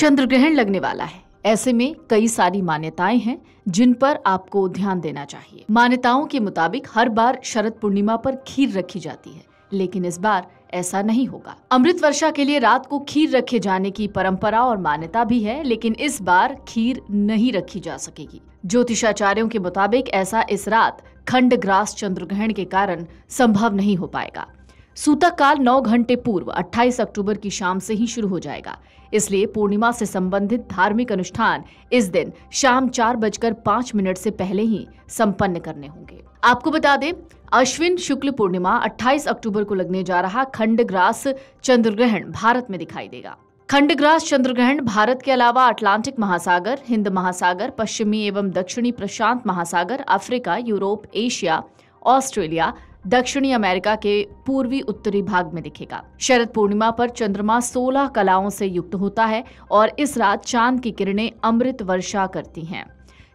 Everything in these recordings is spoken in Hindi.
चंद्र ग्रहण लगने वाला है ऐसे में कई सारी मान्यताएं हैं जिन पर आपको ध्यान देना चाहिए मान्यताओं के मुताबिक हर बार शरद पूर्णिमा पर खीर रखी जाती है लेकिन इस बार ऐसा नहीं होगा अमृत वर्षा के लिए रात को खीर रखे जाने की परंपरा और मान्यता भी है लेकिन इस बार खीर नहीं रखी जा सकेगी ज्योतिषाचार्यों के मुताबिक ऐसा इस रात खंड ग्रास चंद्र ग्रहण के कारण संभव नहीं हो पाएगा सूतक काल नौ घंटे पूर्व 28 अक्टूबर की शाम से ही शुरू हो जाएगा इसलिए पूर्णिमा से संबंधित धार्मिक अनुष्ठान इस दिन शाम चार बजकर पाँच मिनट से पहले ही संपन्न करने होंगे आपको बता दें अश्विन शुक्ल पूर्णिमा 28 अक्टूबर को लगने जा रहा खंडग्रास चंद्रग्रहण भारत में दिखाई देगा खंडग्रास चंद्रग्रहण भारत के अलावा अटलांटिक महासागर हिंद महासागर पश्चिमी एवं दक्षिणी प्रशांत महासागर अफ्रीका यूरोप एशिया ऑस्ट्रेलिया दक्षिणी अमेरिका के पूर्वी उत्तरी भाग में दिखेगा शरद पूर्णिमा पर चंद्रमा 16 कलाओं से युक्त होता है और इस रात चांद की किरणें अमृत वर्षा करती हैं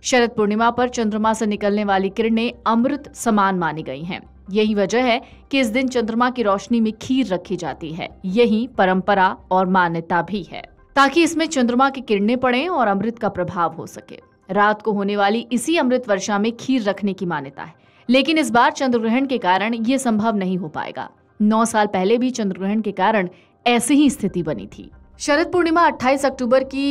शरद पूर्णिमा पर चंद्रमा से निकलने वाली किरणें अमृत समान मानी गई हैं यही वजह है कि इस दिन चंद्रमा की रोशनी में खीर रखी जाती है यही परंपरा और मान्यता भी है ताकि इसमें चंद्रमा की किरणें पड़े और अमृत का प्रभाव हो सके रात को होने वाली इसी अमृत वर्षा में खीर रखने की मान्यता है लेकिन इस बार चंद्रग्रहण के कारण ये संभव नहीं हो पाएगा नौ साल पहले भी चंद्रग्रहण के कारण ऐसी ही स्थिति बनी थी शरद पूर्णिमा 28 अक्टूबर की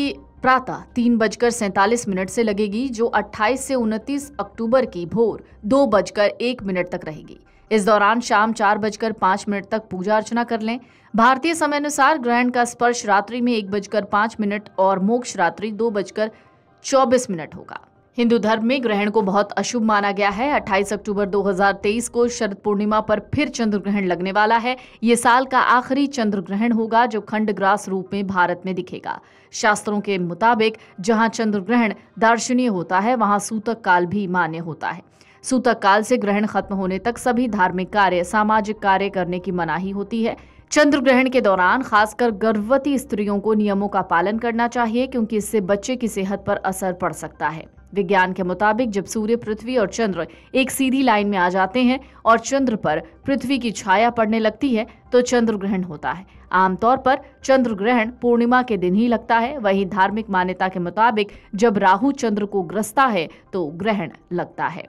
प्रातः तीन बजकर सैतालीस मिनट से लगेगी जो 28 से 29 अक्टूबर की भोर दो बजकर एक मिनट तक रहेगी इस दौरान शाम चार बजकर पाँच मिनट तक पूजा अर्चना कर लें भारतीय समय अनुसार ग्रहण का स्पर्श रात्रि में एक बजकर पांच मिनट और मोक्ष रात्रि दो बजकर चौबीस मिनट होगा हिंदू धर्म में ग्रहण को बहुत अशुभ माना गया है 28 अक्टूबर 2023 को शरद पूर्णिमा पर फिर चंद्र ग्रहण लगने वाला है ये साल का आखिरी चंद्र ग्रहण होगा जो खंडग्रास रूप में भारत में दिखेगा शास्त्रों के मुताबिक जहां चंद्र ग्रहण दार्शनीय होता है वहां सूतक काल भी मान्य होता है सूतक काल से ग्रहण खत्म होने तक सभी धार्मिक कार्य सामाजिक कार्य करने की मनाही होती है चंद्र ग्रहण के दौरान खासकर गर्भवती स्त्रियों को नियमों का पालन करना चाहिए क्योंकि इससे बच्चे की सेहत पर असर पड़ सकता है विज्ञान के मुताबिक जब सूर्य पृथ्वी और चंद्र एक सीधी लाइन में आ जाते हैं और चंद्र पर पृथ्वी की छाया पड़ने लगती है तो चंद्र ग्रहण होता है आमतौर पर चंद्र ग्रहण पूर्णिमा के दिन ही लगता है वहीं धार्मिक मान्यता के मुताबिक जब राहु चंद्र को ग्रसता है तो ग्रहण लगता है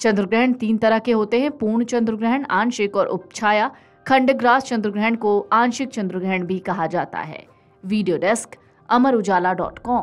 चंद्र ग्रहण तीन तरह के होते हैं पूर्ण चंद्र ग्रहण आंशिक और उपछाया खंडग्रास चंद्र ग्रहण को आंशिक चंद्र ग्रहण भी कहा जाता है video desk Amar Ujala dot com